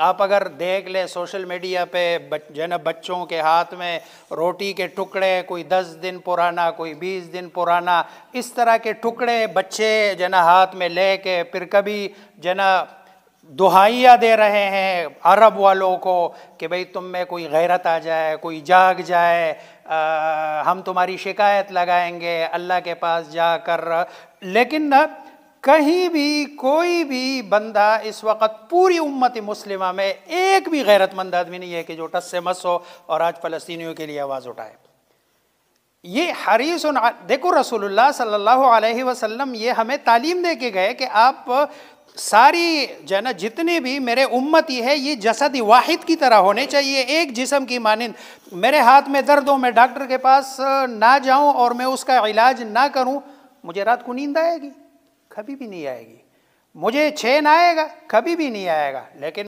आप अगर देख लें सोशल मीडिया पे जो है बच्चों के हाथ में रोटी के टुकड़े कोई दस दिन पुराना कोई बीस दिन पुराना इस तरह के टुकड़े बच्चे जो है हाथ में ले के फिर कभी जो ना दुहाइयाँ दे रहे हैं अरब वालों को कि भाई तुम में कोई गैरत आ जाए कोई जाग जाए आ, हम तुम्हारी शिकायत लगाएंगे अल्लाह के पास जाकर लेकिन ना कहीं भी कोई भी बंदा इस वक्त पूरी उम्मत मुस्लिमा में एक भी गैरतमंद आदमी नहीं है कि जो टस से मस हो और आज फ़लस्तियों के लिए आवाज़ उठाए ये हरीस देखो रसोल्ला सल्लल्लाहु अलैहि वसल्लम ये हमें तालीम दे के गए कि आप सारी जो है ना जितने भी मेरे उम्मती है ये जसद वाहिद की तरह होने चाहिए एक जिसम की मानंद मेरे हाथ में दर्द हो मैं डॉक्टर के पास ना जाऊं और मैं उसका इलाज ना करूं मुझे रात को नींद आएगी कभी भी नहीं आएगी मुझे छेन आएगा कभी भी नहीं आएगा लेकिन